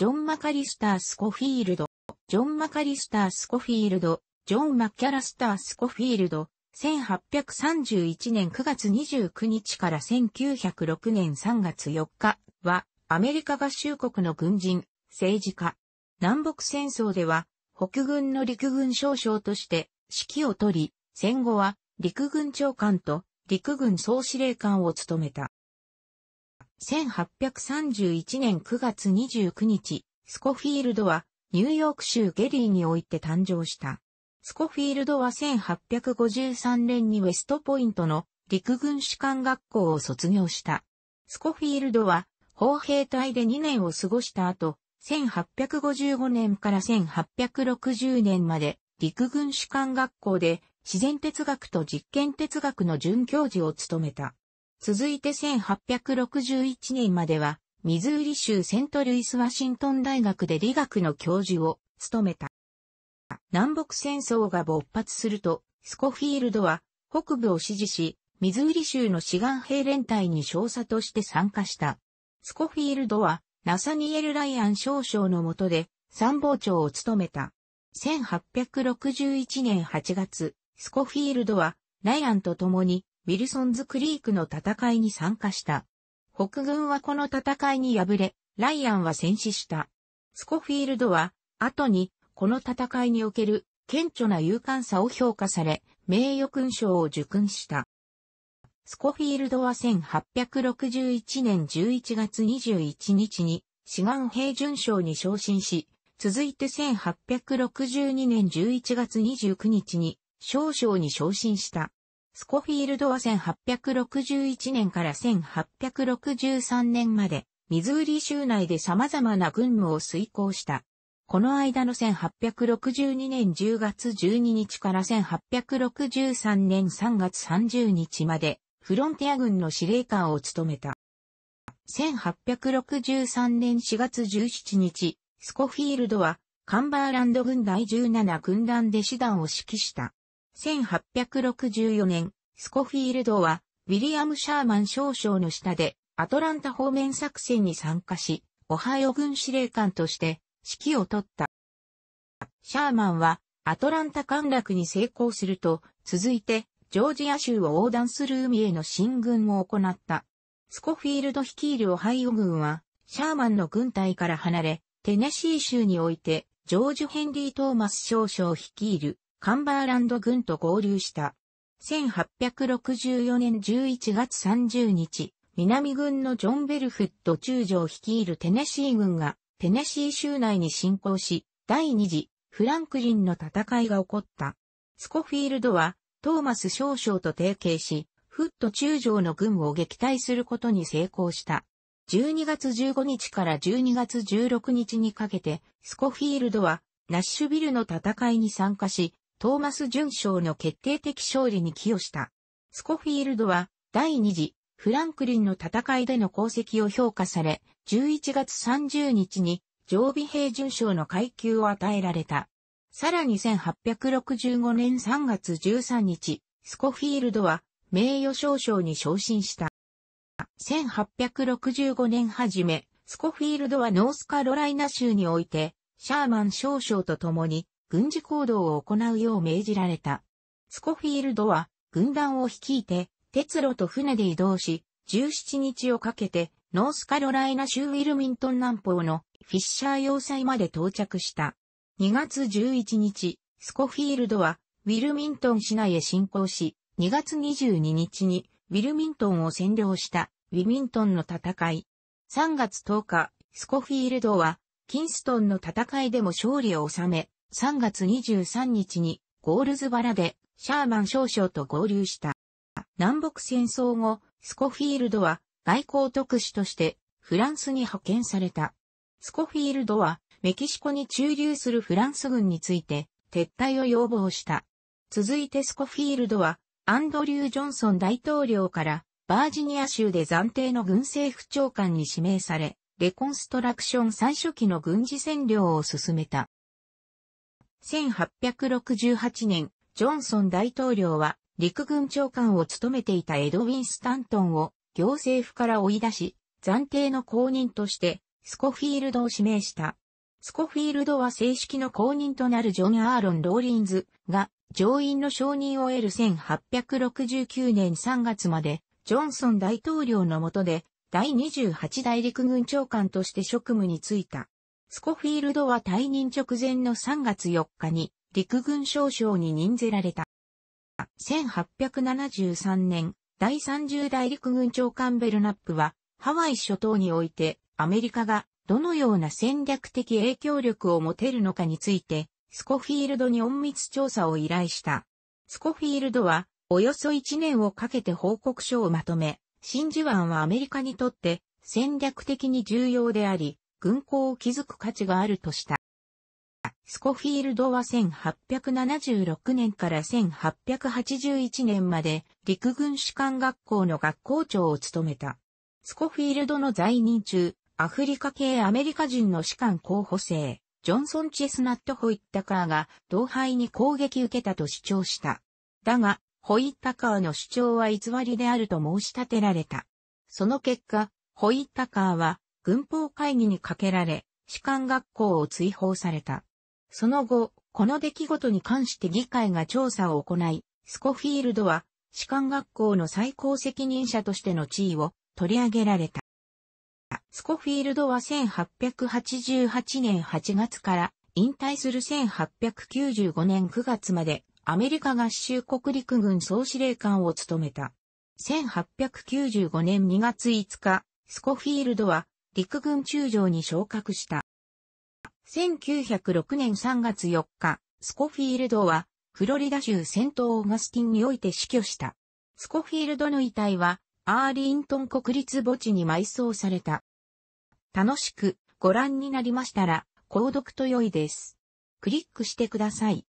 ジョン・マカリスター・スコフィールド、ジョン・マカリスター・スコフィールド、ジョン・マッキャラスター・スコフィールド、1831年9月29日から1906年3月4日は、アメリカ合衆国の軍人、政治家。南北戦争では、北軍の陸軍少将として指揮を取り、戦後は陸軍長官と陸軍総司令官を務めた。1831年9月29日、スコフィールドはニューヨーク州ゲリーにおいて誕生した。スコフィールドは1853年にウェストポイントの陸軍士官学校を卒業した。スコフィールドは砲兵隊で2年を過ごした後、1855年から1860年まで陸軍士官学校で自然哲学と実験哲学の准教授を務めた。続いて1861年までは、ミズーリ州セントルイス・ワシントン大学で理学の教授を務めた。南北戦争が勃発すると、スコフィールドは北部を支持し、ミズーリ州の志願兵連隊に少佐として参加した。スコフィールドはナサニエル・ライアン少将の下で参謀長を務めた。1861年8月、スコフィールドはライアンと共にウィルソンズ・クリークの戦いに参加した。北軍はこの戦いに敗れ、ライアンは戦死した。スコフィールドは、後に、この戦いにおける顕著な勇敢さを評価され、名誉勲章を受勲した。スコフィールドは1861年11月21日に志願兵準将に昇進し、続いて1862年11月29日に少将に昇進した。スコフィールドは1861年から1863年まで、ミズーリ州内で様々な軍務を遂行した。この間の1862年10月12日から1863年3月30日まで、フロンティア軍の司令官を務めた。1863年4月17日、スコフィールドは、カンバーランド軍第17軍団で師団を指揮した。1864年、スコフィールドは、ウィリアム・シャーマン少将の下で、アトランタ方面作戦に参加し、オハイオ軍司令官として、指揮を取った。シャーマンは、アトランタ陥落に成功すると、続いて、ジョージア州を横断する海への進軍を行った。スコフィールド率いるオハイオ軍は、シャーマンの軍隊から離れ、テネシー州において、ジョージ・ヘンリー・トーマス少将率いるカンバーランド軍と合流した。1864年11月30日、南軍のジョン・ベルフット中将率いるテネシー軍が、テネシー州内に侵攻し、第二次、フランクリンの戦いが起こった。スコフィールドは、トーマス少将と提携し、フット中将の軍を撃退することに成功した。12月15日から12月16日にかけて、スコフィールドは、ナッシュビルの戦いに参加し、トーマス・ジュン賞の決定的勝利に寄与した。スコフィールドは、第二次、フランクリンの戦いでの功績を評価され、11月30日に、常備兵巡将の階級を与えられた。さらに1865年3月13日、スコフィールドは名誉少将に昇進した。1865年初め、スコフィールドはノースカロライナ州において、シャーマン少将と共に軍事行動を行うよう命じられた。スコフィールドは軍団を率いて鉄路と船で移動し、17日をかけてノースカロライナ州ウィルミントン南方のフィッシャー要塞まで到着した。2月11日、スコフィールドはウィルミントン市内へ侵攻し、2月22日にウィルミントンを占領したウィミントンの戦い。3月10日、スコフィールドはキンストンの戦いでも勝利を収め、3月23日にゴールズバラでシャーマン少将と合流した。南北戦争後、スコフィールドは外交特使としてフランスに派遣された。スコフィールドはメキシコに駐留するフランス軍について撤退を要望した。続いてスコフィールドはアンドリュー・ジョンソン大統領からバージニア州で暫定の軍政府長官に指名され、レコンストラクション最初期の軍事占領を進めた。1868年、ジョンソン大統領は陸軍長官を務めていたエドウィン・スタントンを行政府から追い出し、暫定の公認としてスコフィールドを指名した。スコフィールドは正式の公認となるジョン・アーロン・ローリンズが上院の承認を得る1869年3月まで、ジョンソン大統領の下で第28代陸軍長官として職務に就いた。スコフィールドは退任直前の3月4日に陸軍少将に任ぜられた。1873年、第30代陸軍長官ベルナップは、ハワイ諸島において、アメリカがどのような戦略的影響力を持てるのかについて、スコフィールドに隠密調査を依頼した。スコフィールドは、およそ1年をかけて報告書をまとめ、真珠湾はアメリカにとって戦略的に重要であり、軍港を築く価値があるとした。スコフィールドは1876年から1881年まで陸軍士官学校の学校長を務めた。スコフィールドの在任中、アフリカ系アメリカ人の士官候補生、ジョンソン・チェスナット・ホイッタカーが同輩に攻撃受けたと主張した。だが、ホイッタカーの主張は偽りであると申し立てられた。その結果、ホイッタカーは軍法会議にかけられ、士官学校を追放された。その後、この出来事に関して議会が調査を行い、スコフィールドは士官学校の最高責任者としての地位を取り上げられた。スコフィールドは1888年8月から引退する1895年9月までアメリカ合衆国陸軍総司令官を務めた。1895年2月5日、スコフィールドは陸軍中将に昇格した。1906年3月4日、スコフィールドは、フロリダ州戦闘オーガスティンにおいて死去した。スコフィールドの遺体は、アーリントン国立墓地に埋葬された。楽しくご覧になりましたら、購読と良いです。クリックしてください。